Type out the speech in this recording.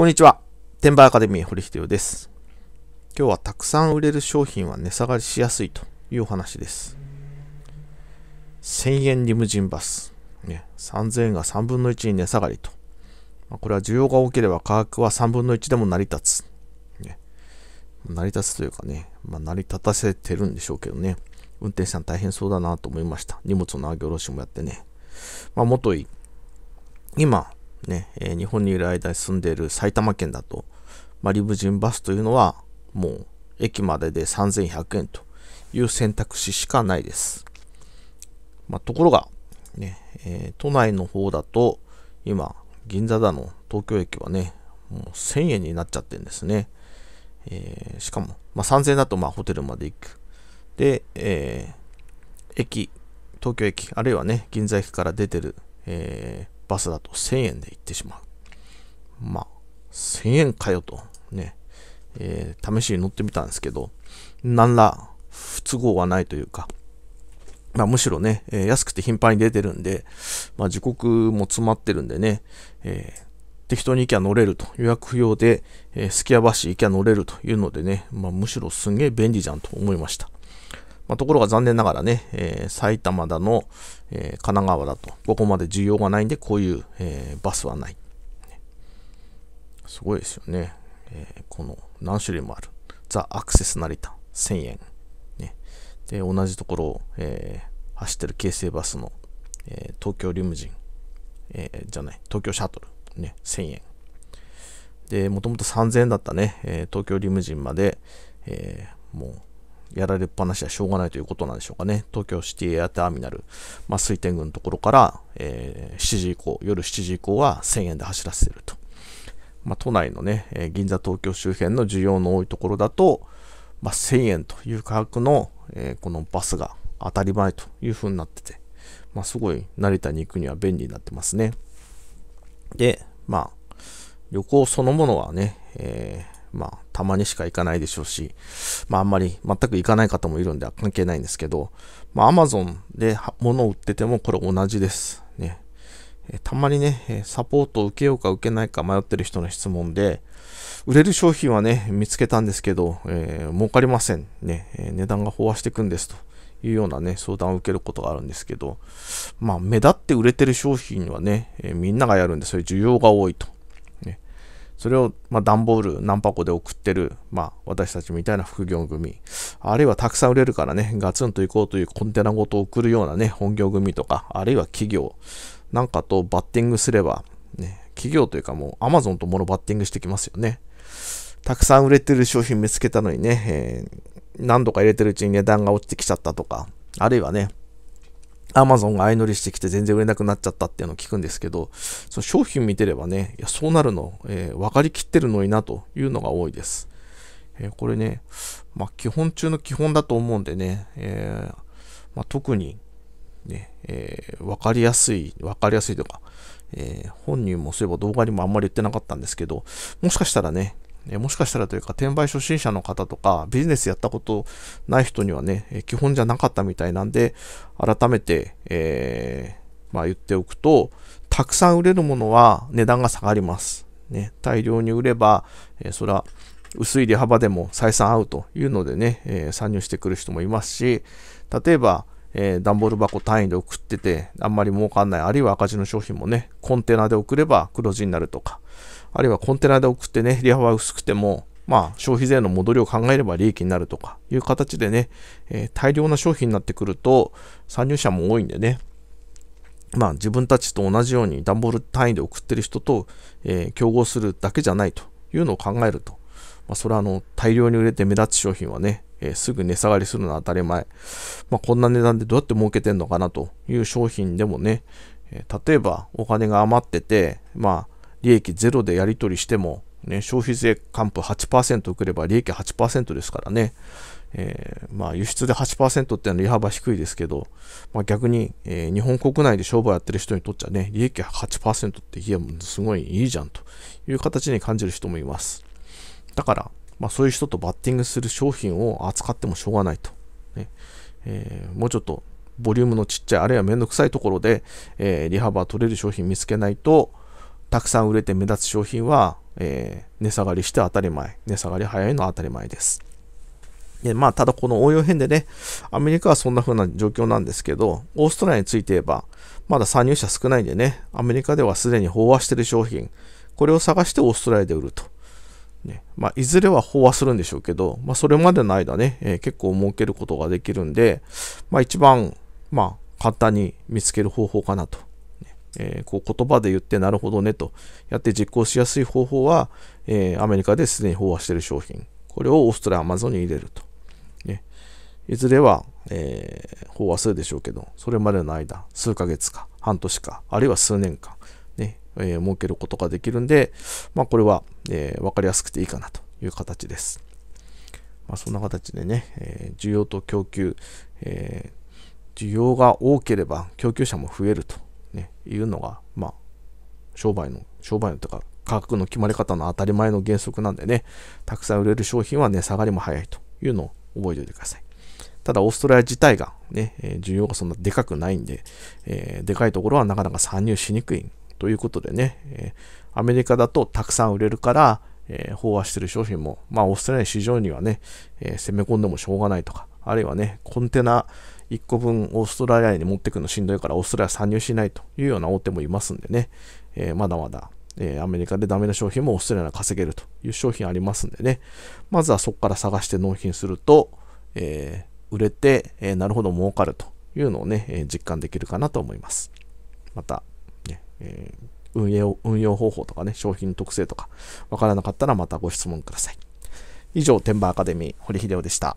こんにちは。テンアカデミー堀秀夫です。今日はたくさん売れる商品は値下がりしやすいというお話です。1000円リムジンバス。ね、3000円が3分の1に値下がりと。まこれは需要が多ければ価格は3分の1でも成り立つ。ね、成り立つというかね、まあ、成り立たせてるんでしょうけどね。運転手さん大変そうだなと思いました。荷物の上げ下ろしもやってね。まあ、もとい、今、ね、えー、日本にいる間に住んでいる埼玉県だと、まあ、リムジンバスというのは、もう駅までで3100円という選択肢しかないです。まあ、ところが、ね、えー、都内の方だと、今、銀座だの東京駅はね、もう1000円になっちゃってるんですね。えー、しかも、まあ、3000円だとまあホテルまで行く。で、えー、駅、東京駅、あるいはね、銀座駅から出てる、えー、バスだと1000円で行ってしまう。まあ、1000円かよと、ね、えー、試しに乗ってみたんですけど、何ら不都合はないというか、まあ、むしろね、えー、安くて頻繁に出てるんで、まあ、時刻も詰まってるんでね、えー、適当に行きゃ乗れると、予約不要で、えー、スキ橋行きゃ乗れるというのでね、まあ、むしろすんげえ便利じゃんと思いました。まあ、ところが残念ながらね、えー、埼玉だの、えー、神奈川だと、ここまで需要がないんで、こういう、えー、バスはない。すごいですよね。えこの何種類もある。ザ・アクセス成田、1000円。ね、で、同じところを、え走ってる京成バスの、え東京リムジン、えじゃない、東京シャトル、ね、1000円。で、もともと3000円だったね、え東京リムジンまで、えもうやられっぱなしはしょうがないということなんでしょうかね。東京シティエアターミナル、まあ、水天宮のところから、えー、7時以降、夜7時以降は1000円で走らせてると。まあ、都内のね、えー、銀座東京周辺の需要の多いところだと、まあ、1000円という価格の、えー、このバスが当たり前という風になってて、まあ、すごい成田に行くには便利になってますね。で、まあ、旅行そのものはね、えーまあ、たまにしか行かないでしょうし、まあ、あんまり全く行かない方もいるんで関係ないんですけど、まあ、Amazon で物を売っててもこれ同じです。ね。えたまにね、サポートを受けようか受けないか迷ってる人の質問で、売れる商品はね、見つけたんですけど、えー、儲かりません。ね、え値段が飽和していくんですと。いうようなね、相談を受けることがあるんですけど、まあ、目立って売れてる商品はね、えー、みんながやるんで、そういう需要が多いとそれを、まあ、段ボール何箱で送ってる、まあ、私たちみたいな副業組、あるいはたくさん売れるからね、ガツンと行こうというコンテナごと送るようなね、本業組とか、あるいは企業なんかとバッティングすれば、ね、企業というかもう Amazon とものバッティングしてきますよね。たくさん売れてる商品見つけたのにね、えー、何度か入れてるうちに値段が落ちてきちゃったとか、あるいはね、アマゾンが相乗りしてきて全然売れなくなっちゃったっていうのを聞くんですけど、その商品見てればね、いやそうなるの、えー、分かりきってるのになというのが多いです。えー、これね、まあ、基本中の基本だと思うんでね、えー、まあ、特にね、えー、分かりやすい、分かりやすいとか、え本人もそういえば動画にもあんまり言ってなかったんですけど、もしかしたらね、えもしかしたらというか、転売初心者の方とか、ビジネスやったことない人にはね、基本じゃなかったみたいなんで、改めて、えー、まあ、言っておくと、たくさん売れるものは値段が下がります。ね、大量に売れば、えー、そは薄い利幅でも採算合うというのでね、えー、参入してくる人もいますし、例えば、えー、段ボール箱単位で送ってて、あんまり儲かんない、あるいは赤字の商品もね、コンテナで送れば黒字になるとか、あるいはコンテナで送ってね、利幅は薄くても、まあ、消費税の戻りを考えれば利益になるとかいう形でね、えー、大量な商品になってくると、参入者も多いんでね、まあ、自分たちと同じように段ボール単位で送ってる人と、えー、競合するだけじゃないというのを考えると、まあ、それはあの大量に売れて目立つ商品はね、えー、すぐ値下がりするのは当たり前。まあ、こんな値段でどうやって儲けてんのかなという商品でもね、えー、例えばお金が余ってて、まあ、利益ゼロでやり取りしても、ね、消費税還付8%受れば利益8%ですからね、えー、まあ、輸出で8%っていうのは利幅低いですけど、まあ、逆に、えー、日本国内で商売やってる人にとっちゃね、利益8%っていや、すごいいいじゃんという形に感じる人もいます。だから、まあ、そういう人とバッティングする商品を扱ってもしょうがないと。ねえー、もうちょっとボリュームのちっちゃい、あるいはめんどくさいところで、えー、バ幅取れる商品見つけないと、たくさん売れて目立つ商品は、えー、値下がりして当たり前。値下がり早いのは当たり前です。でまあ、ただこの応用編でね、アメリカはそんな風な状況なんですけど、オーストラリアについて言えば、まだ参入者少ないんでね、アメリカではすでに飽和している商品、これを探してオーストラリアで売ると。ねまあ、いずれは飽和するんでしょうけど、まあ、それまでの間ね、えー、結構儲けることができるんで、まあ、一番、まあ、簡単に見つける方法かなと、えー、こう言葉で言ってなるほどねとやって実行しやすい方法は、えー、アメリカですでに飽和している商品これをオーストラリアアマゾンに入れると、ね、いずれは、え飽和するでしょうけどそれまでの間数ヶ月か半年かあるいは数年間えー、設けることができるんで、まあ、これは、えー、分かりやすくていいかなという形です。まあ、そんな形でね、えー、需要と供給、え需要が多ければ供給者も増えると、ね、いうのが、まあ、商売の、商売のとか、価格の決まり方の当たり前の原則なんでね、たくさん売れる商品は値、ね、下がりも早いというのを覚えておいてください。ただ、オーストラリア自体がね、え需要がそんなでかくないんで、えでかいところはなかなか参入しにくいということでね、えアメリカだとたくさん売れるから、えー、飽和してる商品も、まあ、オーストラリア市場にはね、えー、攻め込んでもしょうがないとか、あるいはね、コンテナ1個分オーストラリアに持ってくのしんどいから、オーストラリア参入しないというような大手もいますんでね、えー、まだまだ、えアメリカでダメな商品もオーストラリアが稼げるという商品ありますんでね、まずはそこから探して納品すると、え売れて、えなるほど儲かるというのをね、え実感できるかなと思います。また、えー、運営を、運用方法とかね、商品特性とか、わからなかったらまたご質問ください。以上、天馬アカデミー、堀秀夫でした。